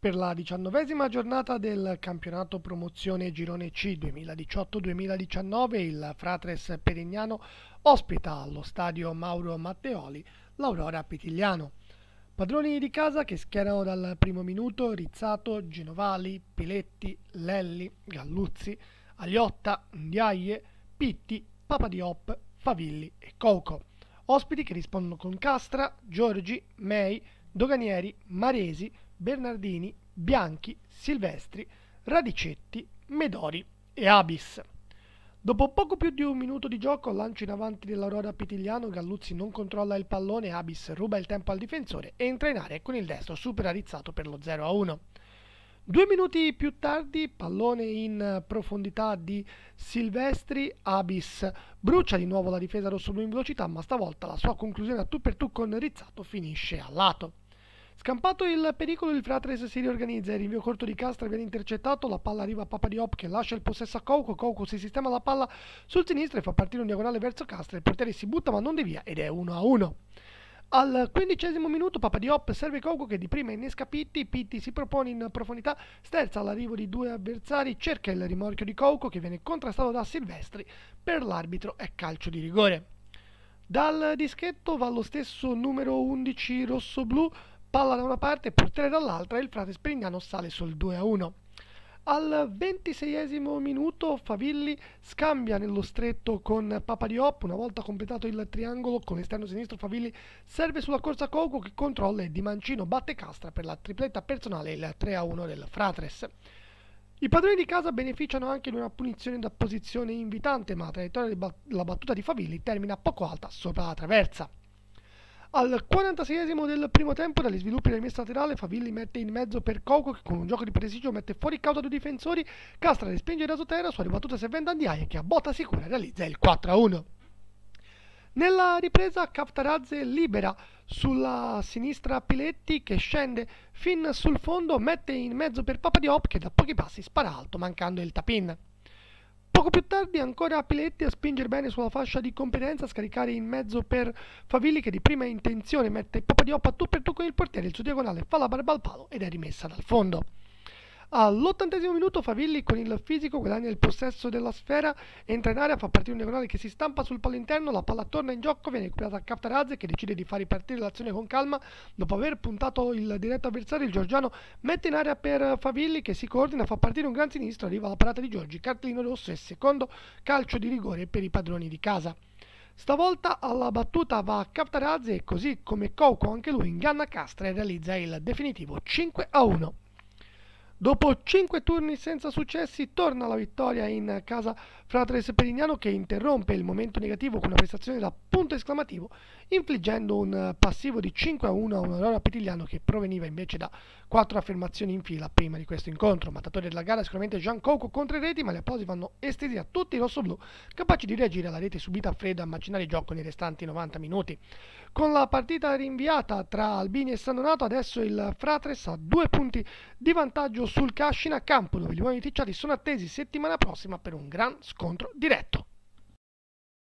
Per la diciannovesima giornata del campionato promozione Girone C 2018-2019 il Fratres Perignano ospita allo stadio Mauro Matteoli l'Aurora Pitigliano. Padroni di casa che schierano dal primo minuto Rizzato, Genovali, Piletti, Lelli, Galluzzi, Agliotta, Ndiaye, Pitti, Papadiop, Favilli e Coco. Ospiti che rispondono con Castra, Giorgi, Mei, Doganieri, Maresi, Bernardini, Bianchi, Silvestri, Radicetti, Medori e Abis. Dopo poco più di un minuto di gioco, lancio in avanti dell'Aurora Pitigliano, Galluzzi non controlla il pallone, Abis ruba il tempo al difensore e entra in area con il destro superarizzato per lo 0-1. Due minuti più tardi, pallone in profondità di Silvestri, Abis brucia di nuovo la difesa rosso-blu in velocità, ma stavolta la sua conclusione a tu per tu con Rizzato finisce a lato. Scampato il pericolo, il Fratres si riorganizza. Il rinvio corto di Castra viene intercettato. La palla arriva a Papa Diop che lascia il possesso a Coco. Coco si sistema la palla sul sinistro e fa partire un diagonale verso Castra. Il portiere si butta ma non devia ed è 1 a 1. Al quindicesimo minuto Papa Diop serve Coco che di prima innesca Pitti, Pitti si propone in profondità, sterza all'arrivo di due avversari, cerca il rimorchio di Coco che viene contrastato da Silvestri, per l'arbitro è calcio di rigore. Dal dischetto va lo stesso numero 11 rosso-blu palla da una parte portiere dall'altra e il frate Sperignano sale sul 2-1. Al ventiseiesimo minuto Favilli scambia nello stretto con Papadiop, una volta completato il triangolo con l'esterno sinistro Favilli serve sulla corsa Coco che controlla e Di Mancino batte Castra per la tripletta personale il 3-1 del Fratres. I padroni di casa beneficiano anche di una punizione da posizione invitante, ma la traiettoria della battuta di Favilli termina poco alta sopra la traversa. Al 46 esimo del primo tempo, dagli sviluppi del messa laterale, Favilli mette in mezzo per Coco che con un gioco di presidio mette fuori causa due difensori, Castra respinge il rasoterra, sua ribattuta si vende Andiaia che a botta sicura realizza il 4-1. Nella ripresa Caftarazze libera sulla sinistra Piletti che scende fin sul fondo, mette in mezzo per Papadiop che da pochi passi spara alto mancando il tapin. Poco più tardi ancora Piletti a spingere bene sulla fascia di competenza, a scaricare in mezzo per Favilli che di prima intenzione mette Papadiop a tu per tu con il portiere, il suo diagonale fa la barba al palo ed è rimessa dal fondo. All'ottantesimo minuto Favilli con il fisico guadagna il possesso della sfera, entra in area, fa partire un diagonale che si stampa sul palo interno, la palla torna in gioco, viene recuperata a Caftarazze che decide di far ripartire l'azione con calma, dopo aver puntato il diretto avversario il Giorgiano mette in area per Favilli che si coordina, fa partire un gran sinistro, arriva la parata di Giorgi, cartellino rosso e secondo calcio di rigore per i padroni di casa. Stavolta alla battuta va Caftarazzi e così come Coco anche lui inganna Castra e realizza il definitivo 5 a 1. Dopo 5 turni senza successi torna la vittoria in casa Fratres Perignano che interrompe il momento negativo con una prestazione da punto esclamativo infliggendo un passivo di 5 a 1 a un Aurora Petigliano che proveniva invece da 4 affermazioni in fila prima di questo incontro. Mattatore della gara sicuramente Gian Coco contro i reti ma le applausi vanno estesi a tutti i rossoblù capaci di reagire alla rete subita a fredda a macinare il gioco nei restanti 90 minuti. Con la partita rinviata tra Albini e San Donato adesso il Fratres ha due punti di vantaggio sul Cascina Campo dove gli uomini ticciati sono attesi settimana prossima per un gran scontro diretto.